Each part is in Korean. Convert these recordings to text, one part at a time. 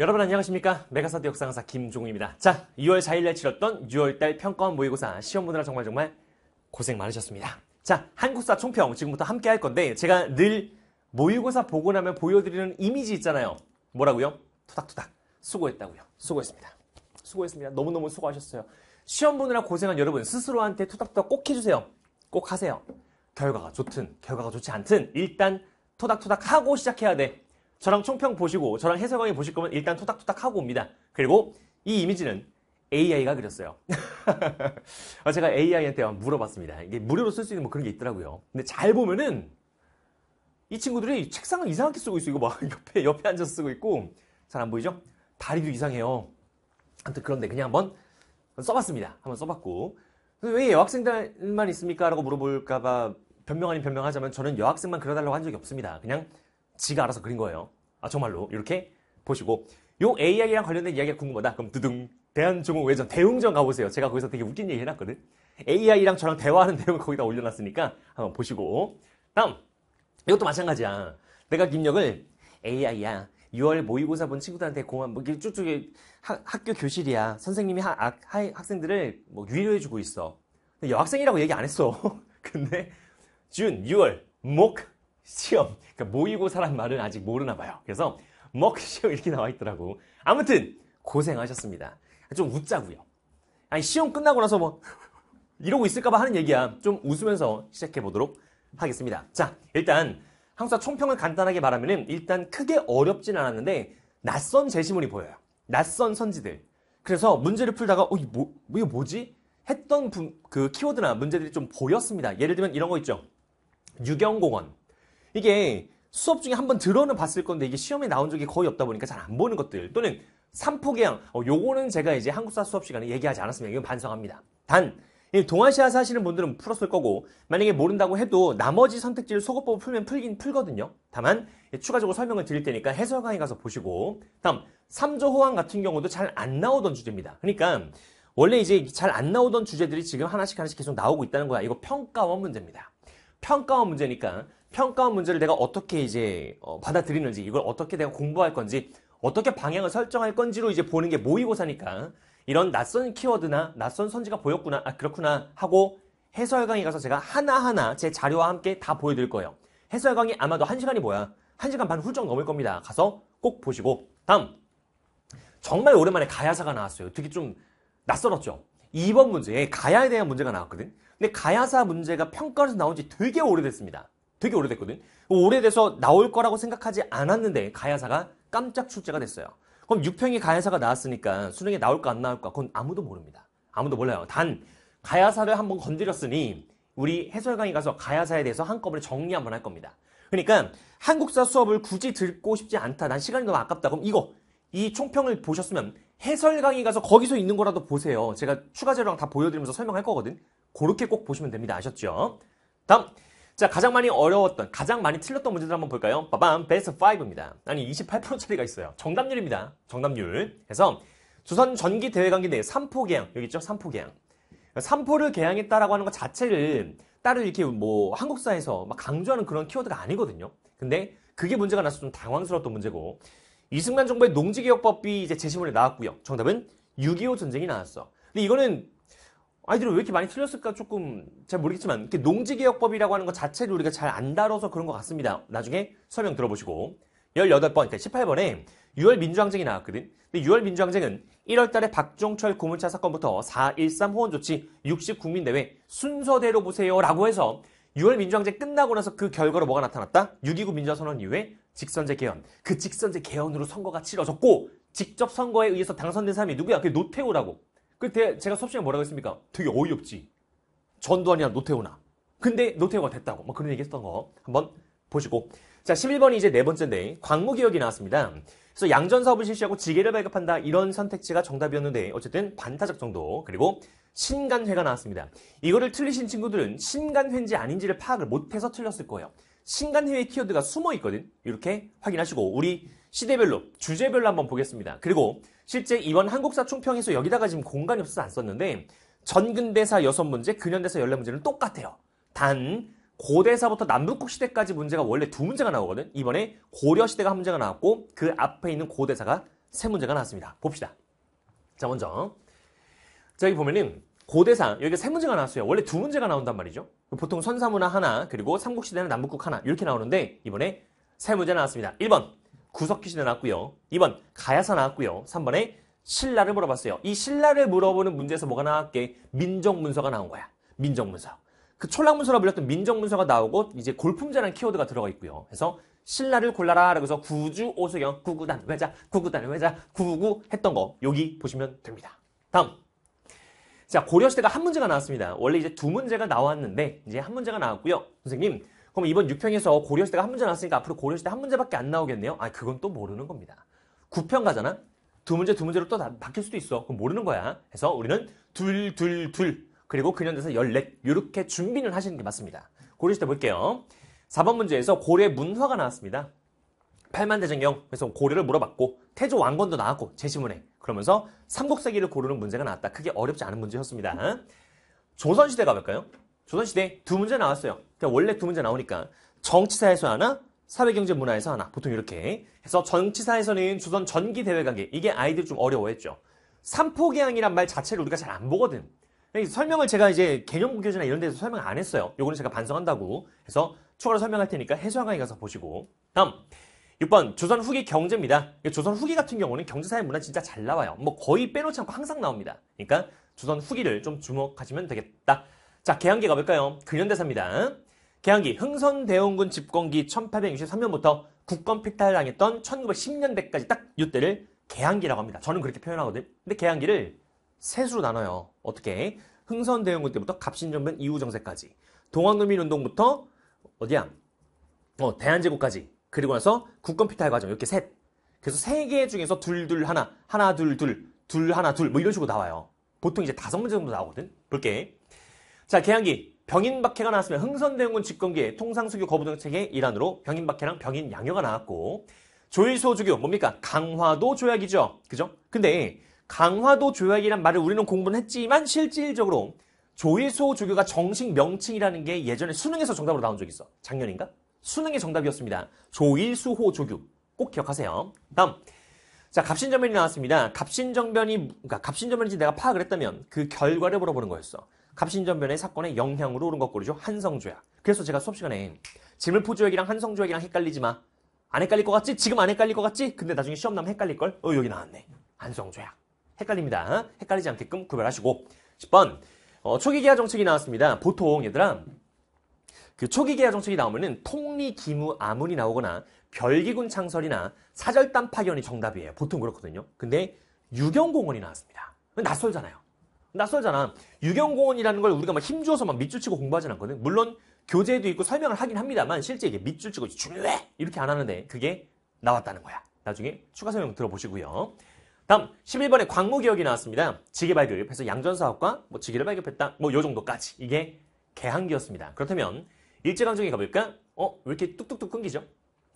여러분 안녕하십니까 메가사드 역사강사 김종우입니다 자 2월 4일날 치렀던 6월달 평가원 모의고사 시험 보느라 정말 정말 고생 많으셨습니다 자 한국사 총평 지금부터 함께 할 건데 제가 늘 모의고사 보고 나면 보여드리는 이미지 있잖아요 뭐라고요? 토닥토닥 수고했다고요 수고했습니다 수고했습니다 너무너무 수고하셨어요 시험 보느라 고생한 여러분 스스로한테 토닥토닥 꼭 해주세요 꼭 하세요 결과가 좋든 결과가 좋지 않든 일단 토닥토닥 하고 시작해야 돼 저랑 총평 보시고 저랑 해설 강의 보실 거면 일단 토닥토닥 하고 옵니다. 그리고 이 이미지는 AI가 그렸어요. 어, 제가 AI한테 물어봤습니다. 이게 무료로 쓸 수 있는 뭐 그런 게 있더라고요. 근데 잘 보면은 이 친구들이 책상을 이상하게 쓰고 있어. 이거 막 옆에 옆에 앉아서 쓰고 있고 잘 안 보이죠? 다리도 이상해요. 아무튼 그런데 그냥 한번 써봤습니다. 한번 써봤고 왜 여학생들만 있습니까? 라고 물어볼까봐 변명 아닌 변명하자면 저는 여학생만 그려달라고 한 적이 없습니다. 그냥 지가 알아서 그린 거예요. 아, 정말로. 이렇게 보시고. 요 AI랑 관련된 이야기가 궁금하다. 그럼 두둥. 대한중국외전, 대웅전 가보세요. 제가 거기서 되게 웃긴 얘기 해놨거든. AI랑 저랑 대화하는 내용을 거기다 올려놨으니까 한번 보시고. 다음. 이것도 마찬가지야. 내가 김력을 AI야. 6월 모의고사 본 친구들한테 공한 뭐 쭉쭉 하, 학교 교실이야. 선생님이 하, 아, 하, 학생들을 뭐 유의해주고 있어. 여학생이라고 얘기 안 했어. 근데 준, 6월, 목, 시험, 그러니까 모의고사란 말은 아직 모르나 봐요. 그래서 먹시험 이렇게 나와 있더라고. 아무튼 고생하셨습니다. 좀 웃자고요. 아니 시험 끝나고 나서 뭐 이러고 있을까봐 하는 얘기야. 좀 웃으면서 시작해 보도록 하겠습니다. 자, 일단 항상 총평을 간단하게 말하면은 일단 크게 어렵진 않았는데 낯선 제시문이 보여요. 낯선 선지들. 그래서 문제를 풀다가 어, 이거 뭐, 이거 뭐지? 했던 부, 그 키워드나 문제들이 좀 보였습니다. 예를 들면 이런 거 있죠. 유경공원. 이게 수업 중에 한 번 들어는 봤을 건데 이게 시험에 나온 적이 거의 없다 보니까 잘 안 보는 것들 또는 삼포계양 어, 요거는 제가 이제 한국사 수업 시간에 얘기하지 않았으면 이건 반성합니다. 단 동아시아 사시는 분들은 풀었을 거고 만약에 모른다고 해도 나머지 선택지를 소거법을 풀면 풀긴 풀거든요. 다만 예, 추가적으로 설명을 드릴 테니까 해설 강의 가서 보시고 다음 삼조 호황 같은 경우도 잘 안 나오던 주제입니다. 그러니까 원래 이제 잘 안 나오던 주제들이 지금 하나씩 하나씩 계속 나오고 있다는 거야. 이거 평가원 문제입니다. 평가원 문제니까 평가 문제를 내가 어떻게 이제 어, 받아들이는지 이걸 어떻게 내가 공부할 건지 어떻게 방향을 설정할 건지로 이제 보는 게 모의고사니까 이런 낯선 키워드나 낯선 선지가 보였구나 아 그렇구나 하고 해설 강의 가서 제가 하나하나 제 자료와 함께 다 보여드릴 거예요. 해설 강의 아마도 한시간이 뭐야? 한시간반 훌쩍 넘을 겁니다. 가서 꼭 보시고 다음 정말 오랜만에 가야사가 나왔어요. 되게 좀 낯설었죠. 2번 문제에 가야에 대한 문제가 나왔거든. 근데 가야사 문제가 평가에서 나온 지 되게 오래됐습니다. 되게 오래됐거든. 오래돼서 나올 거라고 생각하지 않았는데 가야사가 깜짝 출제가 됐어요. 그럼 6평이 가야사가 나왔으니까 수능에 나올까 안 나올까 그건 아무도 모릅니다. 아무도 몰라요. 단 가야사를 한번 건드렸으니 우리 해설강의 가서 가야사에 대해서 한꺼번에 정리 한번 할 겁니다. 그러니까 한국사 수업을 굳이 듣고 싶지 않다. 난 시간이 너무 아깝다. 그럼 이거 이 총평을 보셨으면 해설 강의 가서 거기서 있는 거라도 보세요. 제가 추가 자료랑 다 보여드리면서 설명할 거거든. 그렇게 꼭 보시면 됩니다. 아셨죠? 다음 자, 가장 많이 어려웠던, 가장 많이 틀렸던 문제들 한번 볼까요? 빠밤, 베스트 5입니다. 아니, 28%짜리가 있어요. 정답률입니다. 정답률. 그래서 조선 전기 대외 관계 내3포 계양, 여기 있죠? 3포 계양. 3포를 계양했다라고 하는 것 자체를 따로 이렇게 뭐 한국사에서 막 강조하는 그런 키워드가 아니거든요. 근데 그게 문제가 나서 좀 당황스러웠던 문제고 이승만 정부의 농지개혁법이 이제 제시문에 나왔고요. 정답은 6.25 전쟁이 나왔어. 근데 이거는 아이들이 왜 이렇게 많이 틀렸을까 조금 잘 모르겠지만 농지개혁법이라고 하는 것 자체를 우리가 잘 안 다뤄서 그런 것 같습니다. 나중에 설명 들어보시고 18번, 그러니까 18번에 6월 민주항쟁이 나왔거든. 근데 6월 민주항쟁은 1월 달에 박종철 고문차 사건부터 4.13 호원조치 60국민대회 순서대로 보세요라고 해서 6월 민주항쟁 끝나고 나서 그 결과로 뭐가 나타났다? 6.29 민주화선언 이후에 직선제 개헌. 그 직선제 개헌으로 선거가 치러졌고 직접 선거에 의해서 당선된 사람이 누구야? 그게 노태우라고. 그때 제가 수업 시간에 뭐라고 했습니까? 되게 어이없지. 전두환이랑 노태우나. 근데 노태우가 됐다고. 막 그런 얘기 했던 거 한번 보시고. 자, 11번이 이제 네 번째인데 네. 광무기역이 나왔습니다. 그래서 양전 사업을 실시하고 지게를 발급한다 이런 선택지가 정답이었는데 어쨌든 반타작 정도 그리고 신간회가 나왔습니다. 이거를 틀리신 친구들은 신간회인지 아닌지를 파악을 못해서 틀렸을 거예요. 신간회의 키워드가 숨어 있거든. 이렇게 확인하시고 우리 시대별로, 주제별로 한번 보겠습니다. 그리고 실제 이번 한국사 총평에서 여기다가 지금 공간이 없어서 안 썼는데 전근대사 6문제, 근현대사 14문제는 똑같아요. 단 고대사부터 남북국 시대까지 문제가 원래 두 문제가 나오거든. 이번에 고려 시대가 한 문제가 나왔고 그 앞에 있는 고대사가 세 문제가 나왔습니다. 봅시다. 자, 먼저 자, 여기 보면은 고대사 여기 가세 문제가 나왔어요. 원래 두 문제가 나온단 말이죠. 보통 선사문화 하나 그리고 삼국시대는 남북국 하나 이렇게 나오는데 이번에 세 문제 나왔습니다. 1번 구석퀴즈 기 나왔고요. 2번 가야사 나왔고요. 3번에 신라를 물어봤어요. 이 신라를 물어보는 문제에서 뭐가 나왔게? 민족문서가 나온 거야. 민족문서. 그 촐락문서라 불렸던 민족문서가 나오고 이제 골품자라는 키워드가 들어가 있고요. 그래서 신라를 골라라 라고 서 구주 오수경 구구단 외자 구구단 외자 구구 했던 거 여기 보시면 됩니다. 다음 자 고려시대가 한 문제가 나왔습니다. 원래 이제 두 문제가 나왔는데 이제 한 문제가 나왔고요. 선생님 그럼 이번 6평에서 고려시대가 한 문제 나왔으니까 앞으로 고려시대 한 문제밖에 안 나오겠네요? 아, 그건 또 모르는 겁니다. 9평 가잖아? 두 문제 두 문제로 또 바뀔 수도 있어. 그럼 모르는 거야. 그래서 우리는 둘, 둘, 둘. 그리고 근현대사 14. 이렇게 준비는 하시는 게 맞습니다. 고려시대 볼게요. 4번 문제에서 고려 의 문화가 나왔습니다. 8만 대전경. 그래서 고려를 물어봤고 태조 왕건도 나왔고 제시문에 그러면서 삼국세기를 고르는 문제가 나왔다. 크게 어렵지 않은 문제였습니다. 조선시대 가볼까요? 조선시대 두 문제 나왔어요. 그러니까 원래 두 문제 나오니까 정치사에서 하나, 사회경제 문화에서 하나 보통 이렇게 해서 정치사에서는 조선 전기 대외관계 이게 아이들 좀 어려워했죠. 삼포계양이란 말 자체를 우리가 잘 안 보거든. 설명을 제가 이제 개념교재나 이런 데서 설명 안 했어요. 요거는 제가 반성한다고 해서 추가로 설명할 테니까 해수학강에 가서 보시고 다음 6번 조선 후기 경제입니다. 조선 후기 같은 경우는 경제사회 문화 진짜 잘 나와요. 뭐 거의 빼놓지 않고 항상 나옵니다. 그러니까 조선 후기를 좀 주목하시면 되겠다. 자, 개항기가 뭘까요? 근현대사입니다. 개항기, 흥선대원군 집권기 1863년부터 국권 피 i c 탈당했던 1910년대까지 딱 이때를 개항기라고 합니다. 저는 그렇게 표현하거든요. 근데 개항기를 셋으로 나눠요. 어떻게? 흥선대원군 때부터 갑신정변 이후 정세까지, 동학농민운동부터 어디야? 어, 대한제국까지. 그리고 나서 국권 피탈 과정 이렇게 셋. 그래서 세 개 중에서 둘둘 하나, 하나 둘둘, 둘 하나 둘뭐 이런 식으로 나와요. 보통 이제 다섯 문제 정도 나오거든. 볼게. 자, 개항기 병인박해가 나왔으면 흥선대원군 집권기에 통상수교 거부정책의 일환으로 병인박해랑 병인양요가 나왔고 조일소주교 뭡니까? 강화도 조약이죠. 그죠? 근데 강화도 조약이란 말을 우리는 공부는 했지만 실질적으로 조일소 조교가 정식 명칭이라는 게 예전에 수능에서 정답으로 나온 적 있어. 작년인가? 수능의 정답이었습니다. 조일수호 조교. 꼭 기억하세요. 다음. 자, 갑신정변이 나왔습니다. 갑신정변이, 그러니까 갑신정변인지 내가 파악을 했다면 그 결과를 물어보는 거였어. 갑신전변의 사건의 영향으로 오른 것 고르죠. 한성조약. 그래서 제가 수업 시간에 질물포조약이랑 한성조약이랑 헷갈리지 마. 안 헷갈릴 것 같지? 지금 안 헷갈릴 것 같지? 근데 나중에 시험 나면 헷갈릴 걸. 어 여기 나왔네. 한성조약. 헷갈립니다. 헷갈리지 않게끔 구별하시고 10번 어, 초기 계약 정책이 나왔습니다. 보통 얘들아 그 초기 계약 정책이 나오면은 통리 기무 아문이 나오거나 별기군 창설이나 사절단 파견이 정답이에요. 보통 그렇거든요. 근데 유경공원이 나왔습니다. 낯설잖아요. 낯설잖아. 유경공원이라는 걸 우리가 막 힘줘서 막 밑줄 치고 공부하진 않거든. 물론 교재도 있고 설명을 하긴 합니다만 실제 이게 밑줄 치고 줄래 이렇게 안 하는데 그게 나왔다는 거야. 나중에 추가 설명 들어보시고요. 다음 11번에 광무기혁이 나왔습니다. 지계 발급. 해서 양전사업과 뭐 지계를 발급했다. 뭐 요 정도까지. 이게 개항기였습니다. 그렇다면 일제강점기 가볼까? 어? 왜 이렇게 뚝뚝뚝 끊기죠?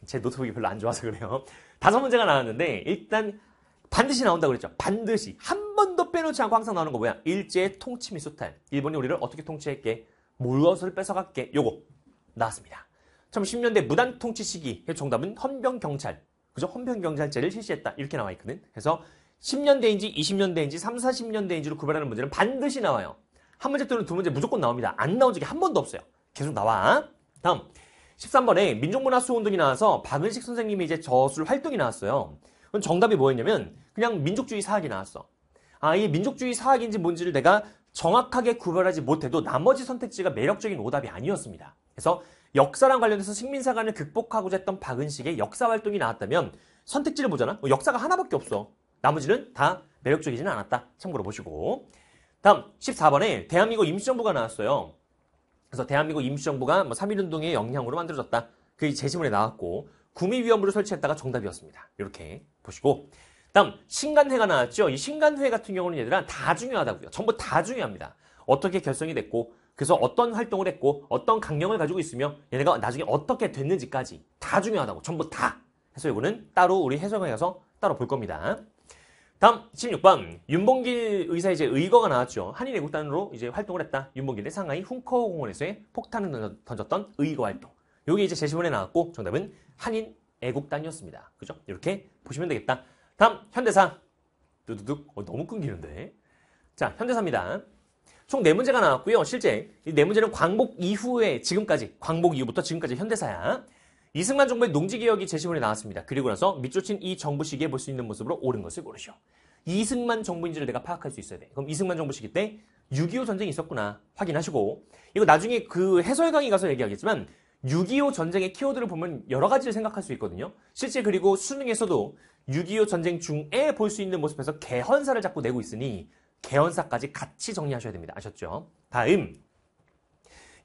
제 노트북이 별로 안 좋아서 그래요. 다섯 문제가 나왔는데 일단 반드시 나온다고 그랬죠. 반드시 한 번도 빼놓지 않고 항상 나오는 거 뭐야? 일제의 통치 미수탈. 일본이 우리를 어떻게 통치했게? 무엇을 뺏어갈게 요거 나왔습니다. 1910년대 무단 통치 시기. 정답은 헌병경찰. 그죠? 헌병경찰제를 실시했다. 이렇게 나와 있거든. 그래서 10년대인지 20년대인지 3, 40년대인지로 구별하는 문제는 반드시 나와요. 한 문제 또는 두 문제 무조건 나옵니다. 안 나온 적이 한 번도 없어요. 계속 나와. 다음. 13번에 민족문화수운동이 호 나와서 박은식 선생님이 이제 저술 활동이 나왔어요. 정답이 뭐였냐면 그냥 민족주의 사학이 나왔어. 아, 이 민족주의 사학인지 뭔지를 내가 정확하게 구별하지 못해도 나머지 선택지가 매력적인 오답이 아니었습니다. 그래서 역사랑 관련해서 식민사관을 극복하고자 했던 박은식의 역사 활동이 나왔다면 선택지를 보잖아. 뭐 역사가 하나밖에 없어. 나머지는 다 매력적이지는 않았다. 참고로 보시고. 다음 14번에 대한민국 임시정부가 나왔어요. 그래서 대한민국 임시정부가 뭐 3.1운동의 영향으로 만들어졌다. 그게 제시문에 나왔고 구미위원부를 설치했다가 정답이었습니다. 이렇게 보시고 다음 신간회가 나왔죠. 이 신간회 같은 경우는 얘들아 다 중요하다고요. 전부 다 중요합니다. 어떻게 결성이 됐고 그래서 어떤 활동을 했고 어떤 강령을 가지고 있으며 얘네가 나중에 어떻게 됐는지까지 다 중요하다고 전부 다. 해서 이거는 따로 우리 해설방에 가서 따로 볼 겁니다. 다음 16번 윤봉길 의사 이제 의거가 나왔죠. 한일애국단으로 이제 활동을 했다. 윤봉길 의 상하이 훈커 공원에서의 폭탄을 던졌던 의거 활동. 요게 이제 제시문에 나왔고 정답은 한인 애국단이었습니다. 그죠? 이렇게 보시면 되겠다. 다음 현대사. 두두둑. 어, 너무 끊기는데. 자, 현대사입니다. 총 네문제가 나왔고요. 실제 이 네문제는 광복 이후에 지금까지, 광복 이후부터 지금까지 현대사야. 이승만 정부의 농지개혁이 제시문에 나왔습니다. 그리고 나서 밑조친 이 정부 시기에 볼 수 있는 모습으로 옳은 것을 고르시오. 이승만 정부인지를 내가 파악할 수 있어야 돼. 그럼 이승만 정부 시기 때 6.25 전쟁이 있었구나 확인하시고 이거 나중에 그 해설 강의 가서 얘기하겠지만 6.25 전쟁의 키워드를 보면 여러 가지를 생각할 수 있거든요. 실제 그리고 수능에서도 6.25 전쟁 중에 볼 수 있는 모습에서 개헌사를 자꾸 내고 있으니 개헌사까지 같이 정리하셔야 됩니다. 아셨죠? 다음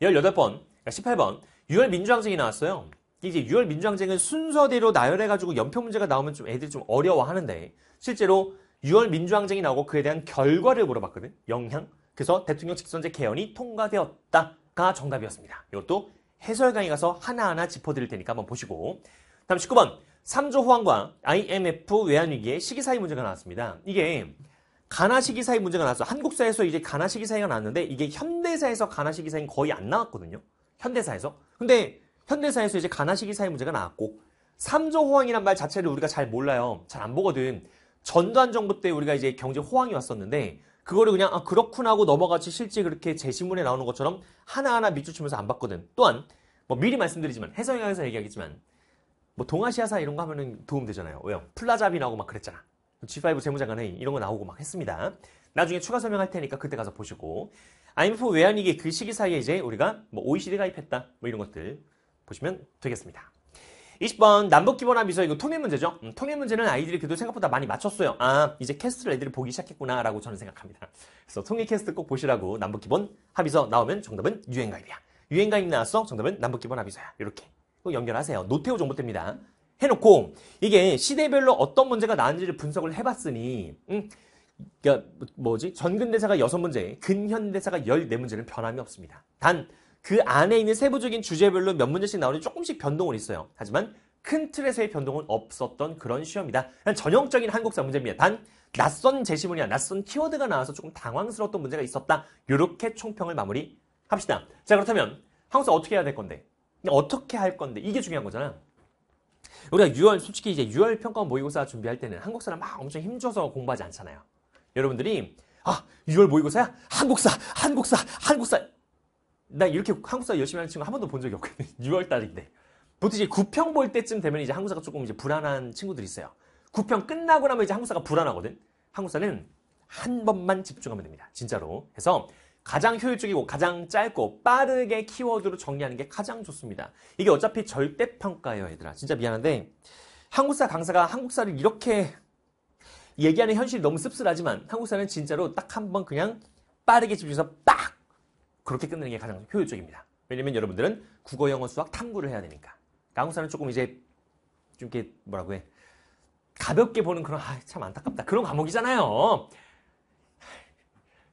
18번, 18번 6월 민주항쟁이 나왔어요. 이제 6월 민주항쟁은 순서대로 나열해가지고 연표 문제가 나오면 좀 애들이 좀 어려워하는데 실제로 6월 민주항쟁이 나오고 그에 대한 결과를 물어봤거든. 영향. 그래서 대통령 직선제 개헌이 통과되었다가 정답이었습니다. 이것도 해설 강의 가서 하나하나 짚어드릴 테니까 한번 보시고 다음 19번 3조 호황과 IMF 외환위기의 시기사이 문제가 나왔습니다. 이게 가나 시기사이 문제가 나왔어. 한국사에서 이제 가나 시기사이가 나왔는데 이게 현대사에서 가나 시기사이는 거의 안 나왔거든요. 현대사에서. 근데 현대사에서 이제 가나 시기사이 문제가 나왔고 3조 호황이란 말 자체를 우리가 잘 몰라요. 잘 안 보거든. 전두환 정부 때 우리가 이제 경제 호황이 왔었는데 그거를 그냥 아 그렇구나 하고 넘어가지 실제 그렇게 제신문에 나오는 것처럼 하나하나 밑줄 치면서 안 봤거든. 또한 뭐 미리 말씀드리지만 해성형에서 얘기하겠지만 뭐 동아시아사 이런 거 하면은 도움 되잖아요. 왜요? 플라자비 나오고 막 그랬잖아. G5 재무장관 회의 이런 거 나오고 막 했습니다. 나중에 추가 설명할 테니까 그때 가서 보시고 IMF 외환위기 그 시기 사이에 이제 우리가 뭐 OECD 가입했다 뭐 이런 것들 보시면 되겠습니다. 20번 남북기본합 이서 이거 통일 문제죠. 음, 통일 문제는 아이들이 그래도 생각보다 많이 맞췄어요. 아 이제 캐스트를 애들이 보기 시작했구나라고 저는 생각합니다. 그래서 통일 캐스트 꼭 보시라고 남북기본 합의서 나오면 정답은 유행가입이야. 유행가입 나왔어? 정답은 남북기본 합의서야. 이렇게 그거 연결하세요. 노태우 정부 때입니다. 해놓고 이게 시대별로 어떤 문제가 나왔는지를 분석을 해봤으니 음, 그러니까 뭐지? 전근대사가 6문제, 근현대사가 14문제는 변함이 없습니다. 단 그 안에 있는 세부적인 주제별로 몇 문제씩 나오는 조금씩 변동은 있어요. 하지만 큰 틀에서의 변동은 없었던 그런 시험이다. 전형적인 한국사 문제입니다. 단 낯선 제시문이나 낯선 키워드가 나와서 조금 당황스러웠던 문제가 있었다. 이렇게 총평을 마무리합시다. 자 그렇다면 한국사 어떻게 해야 될 건데? 어떻게 할 건데 이게 중요한 거잖아. 우리가 6월 솔직히 이제 6월 평가원 모의고사 준비할 때는 한국 사람 막 엄청 힘줘서 공부하지 않잖아요. 여러분들이 아 6월 모의고사야 한국사 한국사 한국사 나 이렇게 한국사 열심히 하는 친구 한 번도 본 적이 없거든. 요 6월 달인데 보통 이제 구평 볼 때쯤 되면 이제 한국사가 조금 이제 불안한 친구들이 있어요. 구평 끝나고 나면 이제 한국사가 불안하거든. 한국사는 한 번만 집중하면 됩니다. 진짜로. 그래서 가장 효율적이고 가장 짧고 빠르게 키워드로 정리하는 게 가장 좋습니다. 이게 어차피 절대평가예요, 얘들아. 진짜 미안한데 한국사 강사가 한국사를 이렇게 얘기하는 현실이 너무 씁쓸하지만 한국사는 진짜로 딱 한번 그냥 빠르게 집중해서 빡! 그렇게 끝내는 게 가장 효율적입니다. 왜냐면 여러분들은 국어, 영어, 수학 탐구를 해야 되니까. 그러니까 한국사는 조금 이제 좀 이렇게 뭐라고 해. 가볍게 보는 그런 아, 참 안타깝다. 그런 과목이잖아요.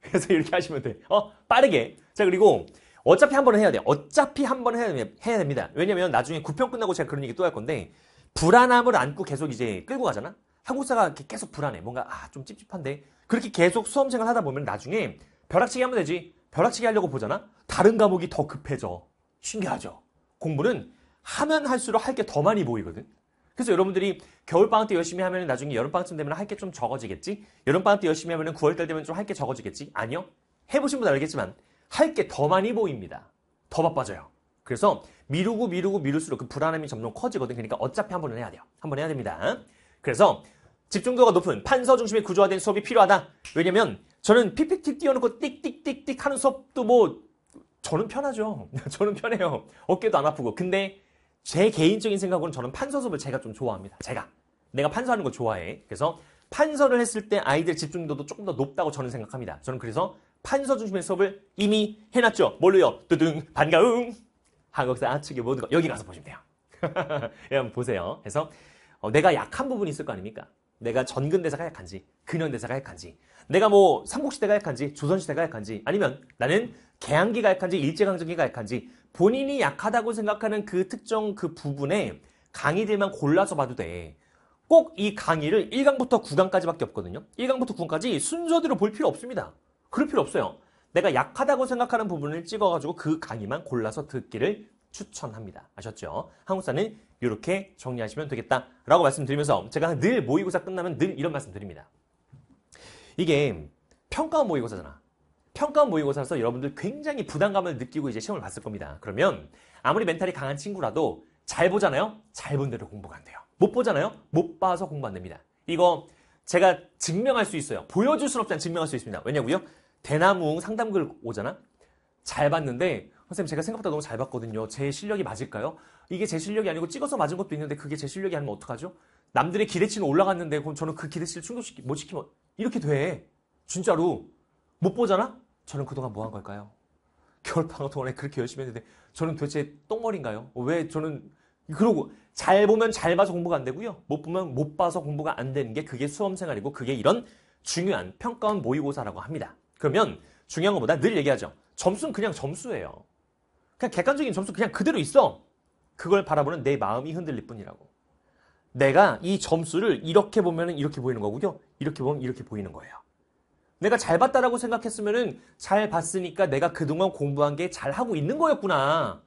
그래서 이렇게 하시면 돼. 어? 빠르게. 자, 그리고 어차피 한 번은 해야 돼. 어차피 한 번은 해야, 해야 됩니다. 왜냐면 나중에 9편 끝나고 제가 그런 얘기 또 할 건데 불안함을 안고 계속 이제 끌고 가잖아? 한국사가 계속 불안해. 뭔가, 아, 좀 찝찝한데. 그렇게 계속 수험생을 하다 보면 나중에 벼락치기 하면 되지. 벼락치기 하려고 보잖아? 다른 과목이 더 급해져. 신기하죠? 공부는 하면 할수록 할 게 더 많이 보이거든? 그래서 여러분들이 겨울방학 때 열심히 하면 나중에 여름방학쯤 되면 할 게 좀 적어지겠지? 여름방학 때 열심히 하면 9월달 되면 좀 할 게 적어지겠지? 아니요. 해보신 분 알겠지만 할 게 더 많이 보입니다. 더 바빠져요. 그래서 미루고 미루고 미룰수록 그 불안함이 점점 커지거든. 그러니까 어차피 한 번은 해야 돼요. 한 번 해야 됩니다. 그래서 집중도가 높은 판서 중심의 구조화된 수업이 필요하다. 왜냐면 저는 PPT 띄워놓고 띡띡띡띡 하는 수업도 뭐 저는 편하죠. 저는 편해요. 어깨도 안 아프고. 근데 제 개인적인 생각으로는 저는 판서 수업을 제가 좀 좋아합니다. 제가. 내가 판서하는 걸 좋아해. 그래서 판서를 했을 때 아이들 집중도도 조금 더 높다고 저는 생각합니다. 저는 그래서 판서 중심의 수업을 이미 해놨죠. 뭘로요? 두둥 반가움. 한국사 아측의 모든 거 여기 가서 보시면 돼요. 여러분 보세요. 그래서 어, 내가 약한 부분이 있을 거 아닙니까? 내가 전근대사가 약한지, 근현대사가 약한지, 내가 뭐 삼국시대가 약한지, 조선시대가 약한지, 아니면 나는 개항기가 약한지, 일제강점기가 약한지, 본인이 약하다고 생각하는 그 특정 그 부분에 강의들만 골라서 봐도 돼. 꼭 이 강의를 1강부터 9강까지밖에 없거든요. 1강부터 9강까지 순서대로 볼 필요 없습니다. 그럴 필요 없어요. 내가 약하다고 생각하는 부분을 찍어가지고 그 강의만 골라서 듣기를 추천합니다. 아셨죠? 한국사는 이렇게 정리하시면 되겠다라고 말씀드리면서 제가 늘 모의고사 끝나면 늘 이런 말씀 드립니다. 이게 평가 모의고사잖아. 평가 모의고사로서 여러분들 굉장히 부담감을 느끼고 이제 시험을 봤을 겁니다. 그러면 아무리 멘탈이 강한 친구라도 잘 보잖아요? 잘 본 대로 공부가 안 돼요. 못 보잖아요? 못 봐서 공부 안 됩니다. 이거 제가 증명할 수 있어요. 보여줄 순 없지만 증명할 수 있습니다. 왜냐고요? 대나무 상담글 오잖아? 잘 봤는데 선생님 제가 생각보다 너무 잘 봤거든요. 제 실력이 맞을까요? 이게 제 실력이 아니고 찍어서 맞은 것도 있는데 그게 제 실력이 아니면 어떡하죠? 남들의 기대치는 올라갔는데 그럼 저는 그 기대치를 충족시키 못 시키면 이렇게 돼. 진짜로 못 보잖아? 저는 그동안 뭐 한 걸까요? 겨울방학 동안에 그렇게 열심히 했는데 저는 도대체 똥머리인가요? 왜 저는 그러고 잘 보면 잘 봐서 공부가 안 되고요. 못 보면 못 봐서 공부가 안 되는 게 그게 수험생활이고 그게 이런 중요한 평가원 모의고사라고 합니다. 그러면 중요한 것보다 늘 얘기하죠. 점수는 그냥 점수예요. 그냥 객관적인 점수 그냥 그대로 있어. 그걸 바라보는 내 마음이 흔들릴 뿐이라고. 내가 이 점수를 이렇게 보면 이렇게 보이는 거고요. 이렇게 보면 이렇게 보이는 거예요. 내가 잘 봤다라고 생각했으면은 잘 봤으니까 내가 그동안 공부한 게 잘 하고 있는 거였구나.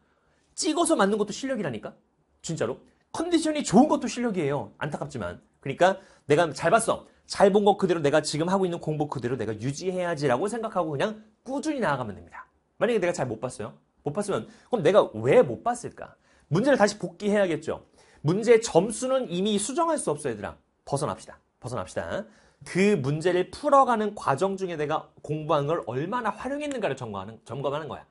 찍어서 맞는 것도 실력이라니까. 진짜로. 컨디션이 좋은 것도 실력이에요. 안타깝지만. 그러니까 내가 잘 봤어. 잘본것 그대로 내가 지금 하고 있는 공부 그대로 내가 유지해야지라고 생각하고 그냥 꾸준히 나아가면 됩니다. 만약에 내가 잘 못 봤어요. 못 봤으면 그럼 내가 왜 못 봤을까? 문제를 다시 복귀해야겠죠. 문제 의 점수는 이미 수정할 수 없어 얘들아. 벗어납시다. 벗어납시다. 그 문제를 풀어가는 과정 중에 내가 공부한 걸 얼마나 활용했는가를 점검하는, 점검하는 거야.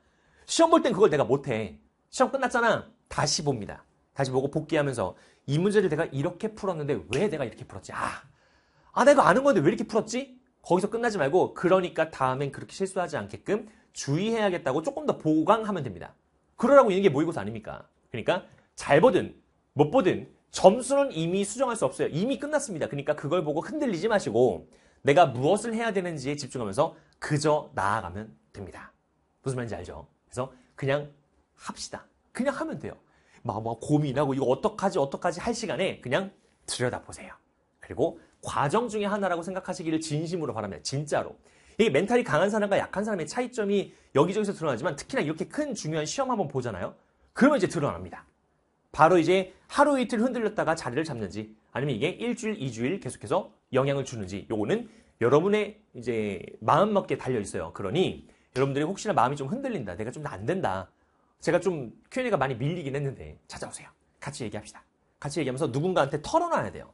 시험 볼 땐 그걸 내가 못해. 시험 끝났잖아. 다시 봅니다. 다시 보고 복귀하면서 이 문제를 내가 이렇게 풀었는데 왜 내가 이렇게 풀었지? 아, 아 내가 아는 건데 왜 이렇게 풀었지? 거기서 끝나지 말고 그러니까 다음엔 그렇게 실수하지 않게끔 주의해야겠다고 조금 더 보강하면 됩니다. 그러라고 있는 게 모의고사 아닙니까? 그러니까 잘 보든 못 보든 점수는 이미 수정할 수 없어요. 이미 끝났습니다. 그러니까 그걸 보고 흔들리지 마시고 내가 무엇을 해야 되는지에 집중하면서 그저 나아가면 됩니다. 무슨 말인지 알죠? 그래서 그냥 합시다. 그냥 하면 돼요. 막, 막 고민하고 이거 어떡하지, 어떡하지 할 시간에 그냥 들여다보세요. 그리고 과정 중에 하나라고 생각하시기를 진심으로 바랍니다. 진짜로. 이게 멘탈이 강한 사람과 약한 사람의 차이점이 여기저기서 드러나지만 특히나 이렇게 큰 중요한 시험 한번 보잖아요. 그러면 이제 드러납니다. 바로 이제 하루 이틀 흔들렸다가 자리를 잡는지 아니면 이게 일주일, 이주일 계속해서 영향을 주는지 요거는 여러분의 이제 마음 먹기에 달려 있어요. 그러니 여러분들이 혹시나 마음이 좀 흔들린다. 내가 좀 안 된다. 제가 좀 Q&A가 많이 밀리긴 했는데 찾아오세요. 같이 얘기합시다. 같이 얘기하면서 누군가한테 털어놔야 돼요.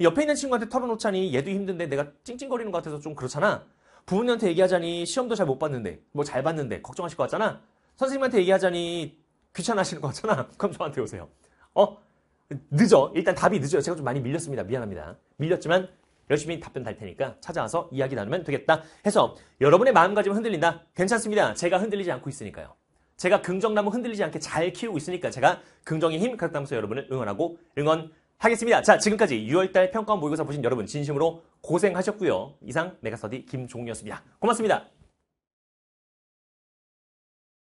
옆에 있는 친구한테 털어놓자니 얘도 힘든데 내가 찡찡거리는 것 같아서 좀 그렇잖아. 부모님한테 얘기하자니 시험도 잘 못 봤는데 뭐 잘 봤는데 걱정하실 것 같잖아. 선생님한테 얘기하자니 귀찮아하시는 거잖아. 그럼 저한테 오세요. 어? 늦어. 일단 답이 늦어요. 제가 좀 많이 밀렸습니다. 미안합니다. 밀렸지만 열심히 답변 달 테니까 찾아와서 이야기 나누면 되겠다 해서 여러분의 마음가짐 흔들린다. 괜찮습니다. 제가 흔들리지 않고 있으니까요. 제가 긍정나무 흔들리지 않게 잘 키우고 있으니까 제가 긍정의 힘 가득담서 여러분을 응원하고 응원하겠습니다. 자, 지금까지 6월달 평가 원 모의고사 보신 여러분 진심으로 고생하셨고요. 이상 메가서디 김종이었습니다. 고맙습니다.